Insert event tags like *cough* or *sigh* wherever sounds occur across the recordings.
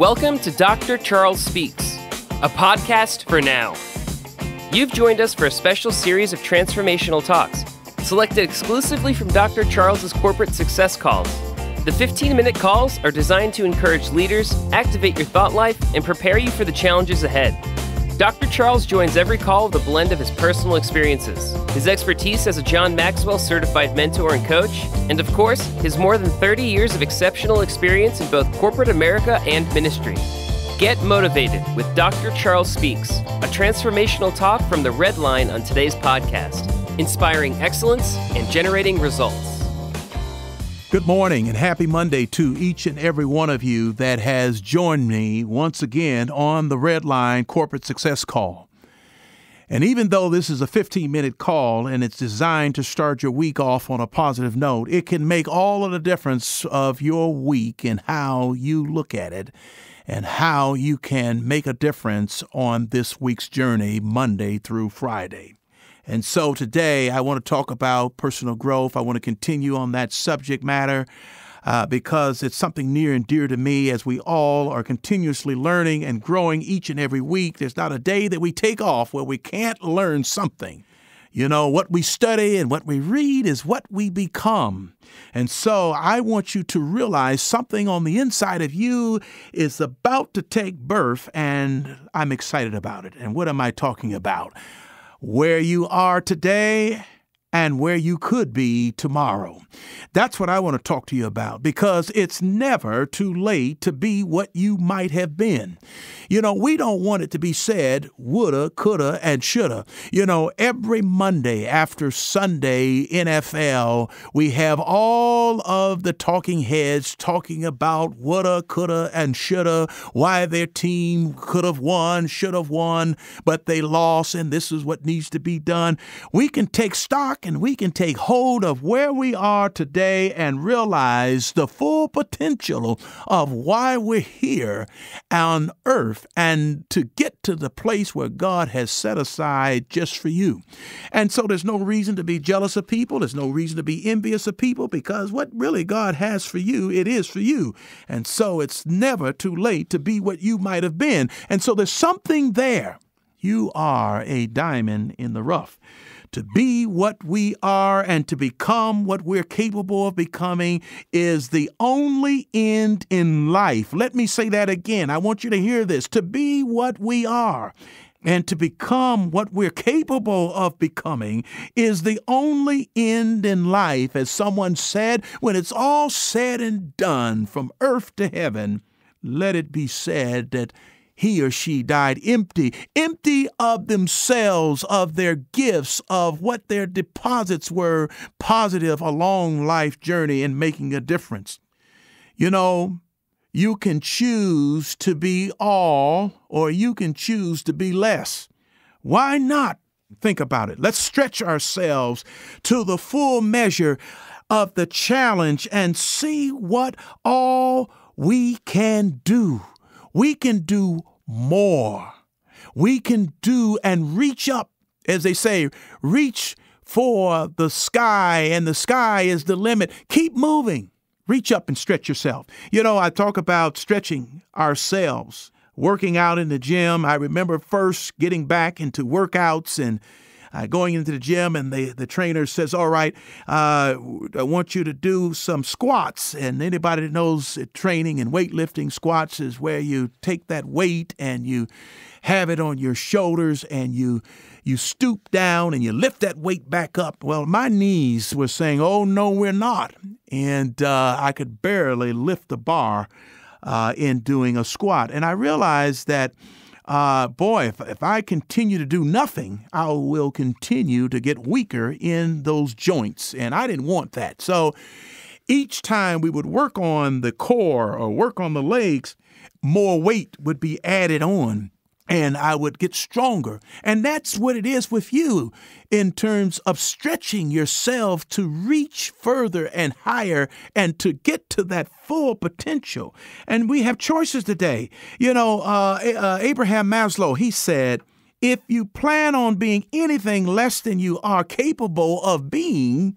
Welcome to Dr. Charles Speaks, a podcast for now. You've joined us for a special series of transformational talks, selected exclusively from Dr. Charles's corporate success calls. The 15 minute calls are designed to encourage leaders, activate your thought life, and prepare you for the challenges ahead. Dr. Charles joins every call with a blend of his personal experiences, his expertise as a John Maxwell certified mentor and coach, and of course, his more than 30 years of exceptional experience in both corporate America and ministry. Get motivated with Dr. Charles Speaks, a transformational talk from the red line on today's podcast, inspiring excellence and generating results. Good morning and happy Monday to each and every one of you that has joined me once again on the Redline Corporate Success Call. And even though this is a 15 minute call and it's designed to start your week off on a positive note, it can make all of the difference of your week and how you look at it and how you can make a difference on this week's journey, Monday through Friday. And so today I want to talk about personal growth. I want to continue on that subject matter uh, because it's something near and dear to me as we all are continuously learning and growing each and every week. There's not a day that we take off where we can't learn something. You know, what we study and what we read is what we become. And so I want you to realize something on the inside of you is about to take birth, and I'm excited about it. And what am I talking about? where you are today and where you could be tomorrow. That's what I want to talk to you about because it's never too late to be what you might have been. You know, we don't want it to be said woulda, coulda, and shoulda. You know, every Monday after Sunday NFL, we have all of the talking heads talking about woulda, coulda, and shoulda, why their team could have won, should have won, but they lost, and this is what needs to be done. We can take stock and we can take hold of where we are today and realize the full potential of why we're here on earth and to get to the place where God has set aside just for you. And so there's no reason to be jealous of people, there's no reason to be envious of people because what really God has for you, it is for you. And so it's never too late to be what you might have been. And so there's something there. You are a diamond in the rough to be what we are and to become what we're capable of becoming is the only end in life. Let me say that again. I want you to hear this. To be what we are and to become what we're capable of becoming is the only end in life, as someone said, when it's all said and done from earth to heaven. Let it be said that he or she died empty, empty of themselves, of their gifts, of what their deposits were, positive, a long life journey in making a difference. You know, you can choose to be all or you can choose to be less. Why not? Think about it. Let's stretch ourselves to the full measure of the challenge and see what all we can do. We can do more. We can do and reach up, as they say, reach for the sky, and the sky is the limit. Keep moving. Reach up and stretch yourself. You know, I talk about stretching ourselves, working out in the gym. I remember first getting back into workouts and uh, going into the gym, and the, the trainer says, All right, uh, I want you to do some squats. And anybody that knows training and weightlifting, squats is where you take that weight and you have it on your shoulders and you you stoop down and you lift that weight back up. Well, my knees were saying, "Oh no, we're not," and uh, I could barely lift the bar uh, in doing a squat. And I realized that uh, boy, if, if I continue to do nothing, I will continue to get weaker in those joints. And I didn't want that. So each time we would work on the core or work on the legs, more weight would be added on and I would get stronger. And that's what it is with you in terms of stretching yourself to reach further and higher and to get to that full potential. And we have choices today. You know, uh, uh, Abraham Maslow, he said, if you plan on being anything less than you are capable of being,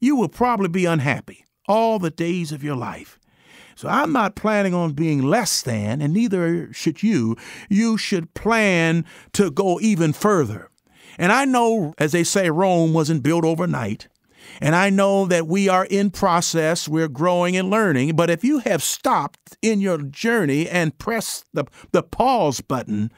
you will probably be unhappy all the days of your life. So I'm not planning on being less than, and neither should you. You should plan to go even further. And I know, as they say, Rome wasn't built overnight. And I know that we are in process, we're growing and learning. But if you have stopped in your journey and pressed the, the pause button,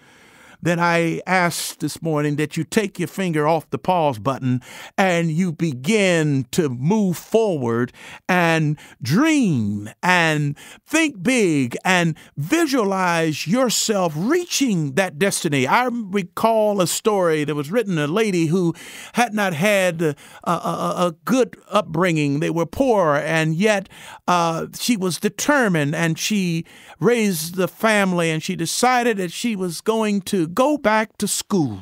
that I ask this morning that you take your finger off the pause button and you begin to move forward and dream and think big and visualize yourself reaching that destiny. I recall a story that was written a lady who had not had a, a, a good upbringing. They were poor, and yet uh, she was determined and she raised the family and she decided that she was going to go back to school.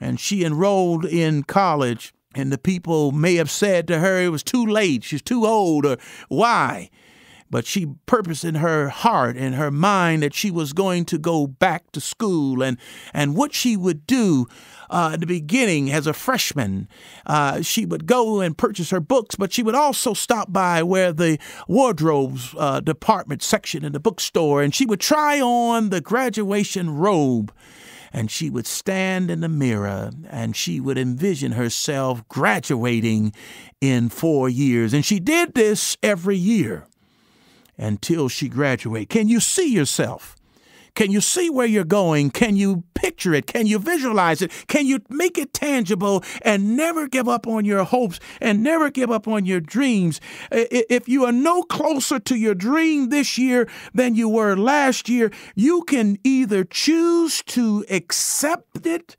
And she enrolled in college, and the people may have said to her it was too late, she's too old, or why? But she purposed in her heart and her mind that she was going to go back to school. And, and what she would do uh, at the beginning as a freshman. Uh, she would go and purchase her books, but she would also stop by where the wardrobes uh, department section in the bookstore, and she would try on the graduation robe and she would stand in the mirror and she would envision herself graduating in four years. And she did this every year until she graduated. Can you see yourself? Can you see where you're going? Can you picture it? Can you visualize it? Can you make it tangible and never give up on your hopes and never give up on your dreams? If you are no closer to your dream this year than you were last year, you can either choose to accept it.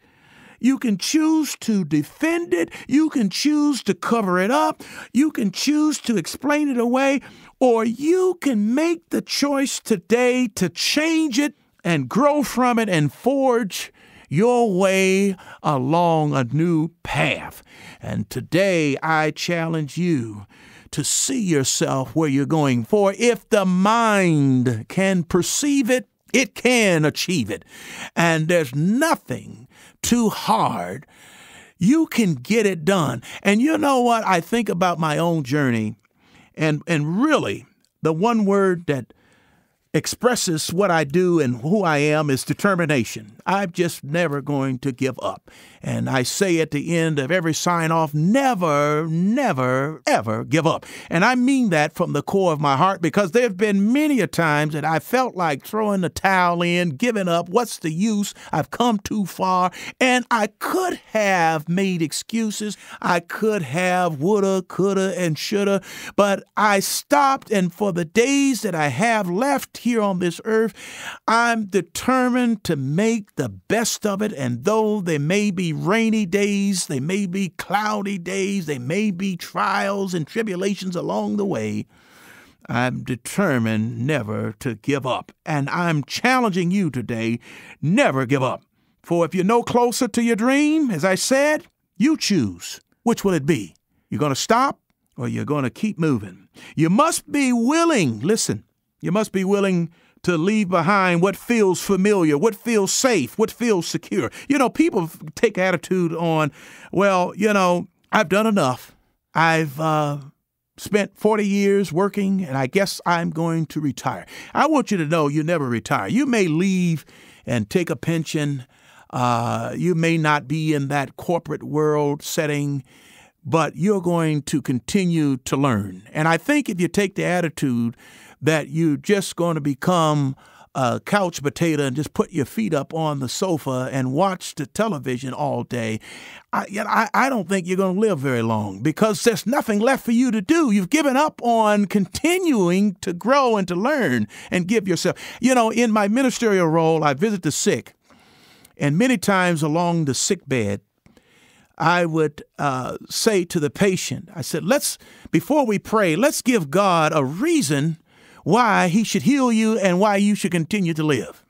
You can choose to defend it. You can choose to cover it up. You can choose to explain it away. Or you can make the choice today to change it and grow from it and forge your way along a new path. And today I challenge you to see yourself where you're going. For if the mind can perceive it, it can achieve it. And there's nothing too hard. You can get it done. And you know what? I think about my own journey and and really the one word that expresses what I do and who I am is determination. I'm just never going to give up. And I say at the end of every sign off, never, never, ever give up. And I mean that from the core of my heart because there have been many a times that I felt like throwing the towel in, giving up. What's the use? I've come too far. And I could have made excuses. I could have, woulda, coulda, and shoulda. But I stopped. And for the days that I have left here on this earth, I'm determined to make the best of it. And though there may be rainy days, there may be cloudy days, there may be trials and tribulations along the way, I'm determined never to give up. And I'm challenging you today never give up. For if you're no closer to your dream, as I said, you choose. Which will it be? You're going to stop or you're going to keep moving. You must be willing, listen, you must be willing to leave behind what feels familiar, what feels safe, what feels secure. You know, people take attitude on, well, you know, I've done enough. I've uh, spent 40 years working, and I guess I'm going to retire. I want you to know you never retire. You may leave and take a pension. Uh, you may not be in that corporate world setting, but you're going to continue to learn. And I think if you take the attitude that you're just going to become a couch potato and just put your feet up on the sofa and watch the television all day, I, I, I don't think you're going to live very long because there's nothing left for you to do. You've given up on continuing to grow and to learn and give yourself. You know, in my ministerial role, I visit the sick, and many times along the sick bed, I would uh, say to the patient, I said, let's, before we pray, let's give God a reason why he should heal you and why you should continue to live.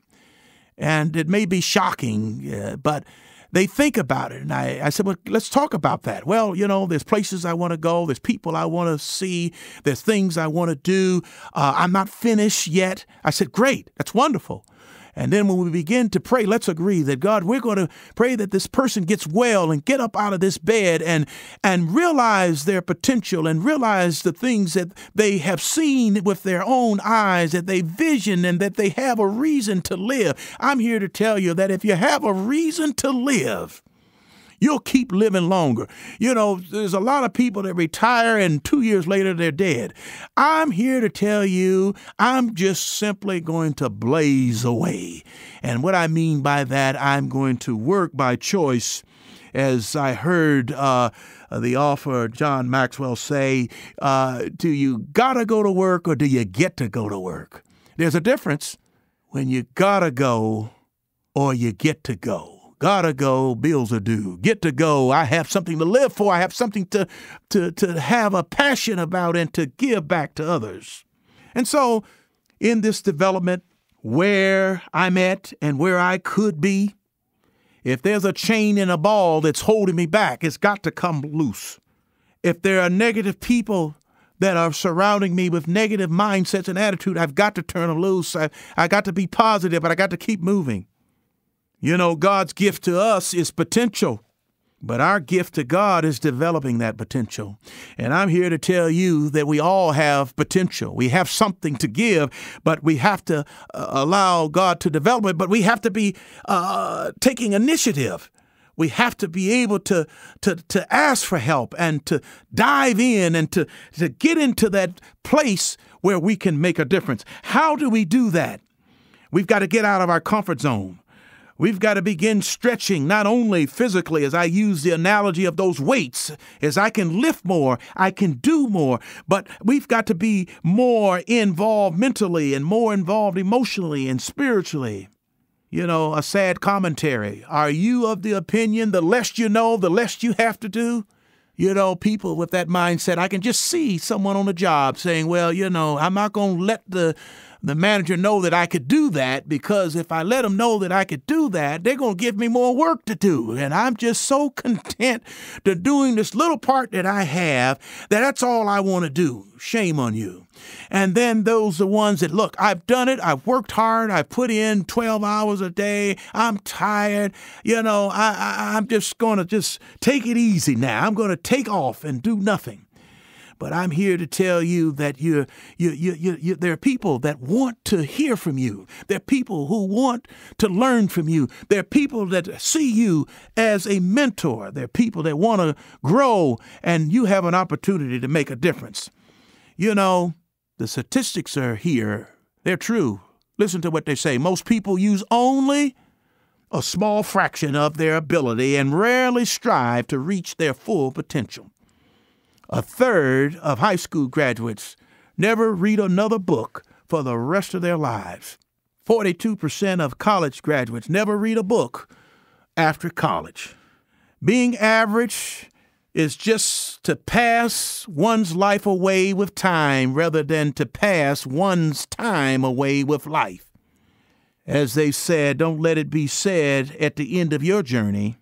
And it may be shocking, uh, but they think about it. And I, I said, well, let's talk about that. Well, you know, there's places I want to go, there's people I want to see, there's things I want to do. Uh, I'm not finished yet. I said, great, that's wonderful. And then when we begin to pray, let's agree that God, we're going to pray that this person gets well and get up out of this bed and and realize their potential and realize the things that they have seen with their own eyes, that they vision and that they have a reason to live. I'm here to tell you that if you have a reason to live, You'll keep living longer. You know, there's a lot of people that retire and two years later they're dead. I'm here to tell you, I'm just simply going to blaze away. And what I mean by that, I'm going to work by choice as I heard uh, the author John Maxwell say, uh, do you gotta go to work or do you get to go to work? There's a difference when you gotta go or you get to go. Gotta go. Bills are due. Get to go. I have something to live for. I have something to, to, to have a passion about and to give back to others. And so, in this development, where I'm at and where I could be, if there's a chain in a ball that's holding me back, it's got to come loose. If there are negative people that are surrounding me with negative mindsets and attitude, I've got to turn them loose. I, I got to be positive, but I got to keep moving. You know, God's gift to us is potential. But our gift to God is developing that potential. And I'm here to tell you that we all have potential. We have something to give, but we have to uh, allow God to develop it. But we have to be uh, taking initiative. We have to be able to, to, to ask for help and to dive in and to, to get into that place where we can make a difference. How do we do that? We've got to get out of our comfort zone. We've got to begin stretching, not only physically, as I use the analogy of those weights, as I can lift more, I can do more, but we've got to be more involved mentally and more involved emotionally and spiritually. You know, a sad commentary. Are you of the opinion the less you know, the less you have to do? You know, people with that mindset, I can just see someone on the job saying, well, you know, I'm not going to let the the manager know that I could do that because if I let them know that I could do that, they're going to give me more work to do. And I'm just so *laughs* content to doing this little part that I have that that's all I want to do. Shame on you. And then those the ones that look, I've done it. I've worked hard. I've put in 12 hours a day. I'm tired. You know, I, I, I'm just going to just take it easy now. I'm going to take off and do nothing. But I'm here to tell you that you you, you, you, you, there are people that want to hear from you. There are people who want to learn from you. There are people that see you as a mentor. There are people that want to grow, and you have an opportunity to make a difference. You know, the statistics are here, they're true. Listen to what they say. Most people use only a small fraction of their ability and rarely strive to reach their full potential. A third of high school graduates never read another book for the rest of their lives. 42% of college graduates never read a book after college. Being average is just to pass one's life away with time rather than to pass one's time away with life. As they said, don't let it be said at the end of your journey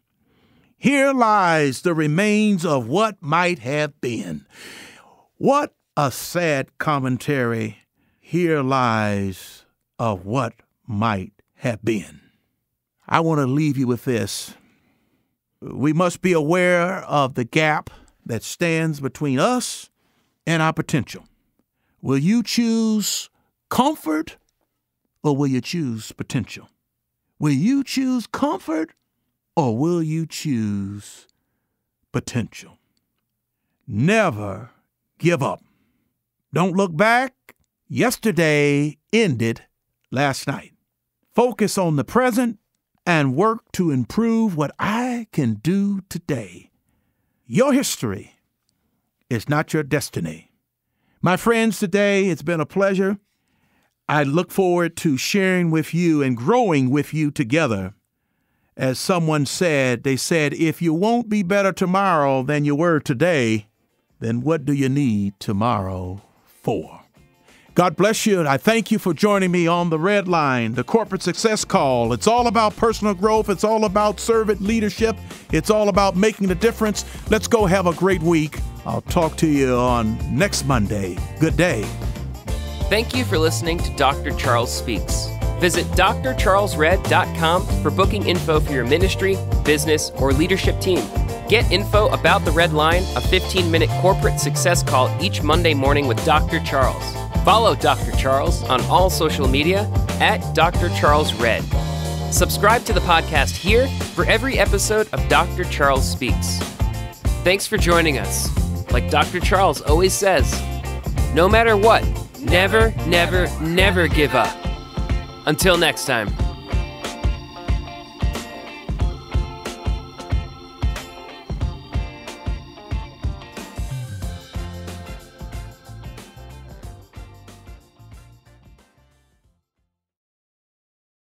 here lies the remains of what might have been. What a sad commentary. Here lies of what might have been. I want to leave you with this. We must be aware of the gap that stands between us and our potential. Will you choose comfort or will you choose potential? Will you choose comfort or will you choose potential? Never give up. Don't look back. Yesterday ended last night. Focus on the present and work to improve what I can do today. Your history is not your destiny. My friends, today it's been a pleasure. I look forward to sharing with you and growing with you together as someone said, they said, if you won't be better tomorrow than you were today, then what do you need tomorrow for? God bless you. I thank you for joining me on the Red Line, the corporate success call. It's all about personal growth. It's all about servant leadership. It's all about making the difference. Let's go have a great week. I'll talk to you on next Monday. Good day. Thank you for listening to Dr. Charles Speaks. Visit drcharlesred.com for booking info for your ministry, business, or leadership team. Get info about the Red Line, a 15 minute corporate success call each Monday morning with Dr. Charles. Follow Dr. Charles on all social media at Dr. Charles Red. Subscribe to the podcast here for every episode of Dr. Charles Speaks. Thanks for joining us. Like Dr. Charles always says, no matter what, never, never, never give up. Until next time.